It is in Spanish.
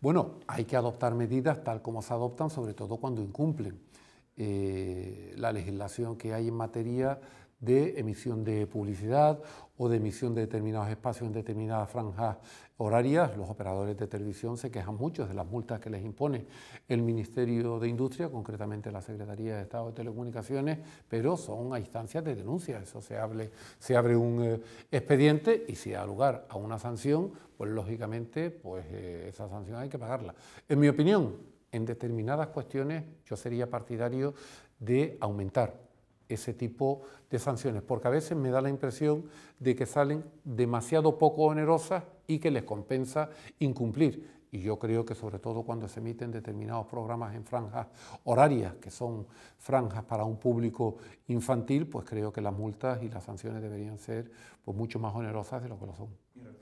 Bueno, hay que adoptar medidas tal como se adoptan, sobre todo cuando incumplen. Eh, la legislación que hay en materia de emisión de publicidad o de emisión de determinados espacios en determinadas franjas horarias. Los operadores de televisión se quejan mucho de las multas que les impone el Ministerio de Industria, concretamente la Secretaría de Estado de Telecomunicaciones, pero son a instancias de denuncia. Eso se, hable, se abre un eh, expediente y si da lugar a una sanción, pues lógicamente pues, eh, esa sanción hay que pagarla. En mi opinión, en determinadas cuestiones yo sería partidario de aumentar ese tipo de sanciones, porque a veces me da la impresión de que salen demasiado poco onerosas y que les compensa incumplir. Y yo creo que sobre todo cuando se emiten determinados programas en franjas horarias, que son franjas para un público infantil, pues creo que las multas y las sanciones deberían ser pues, mucho más onerosas de lo que lo son.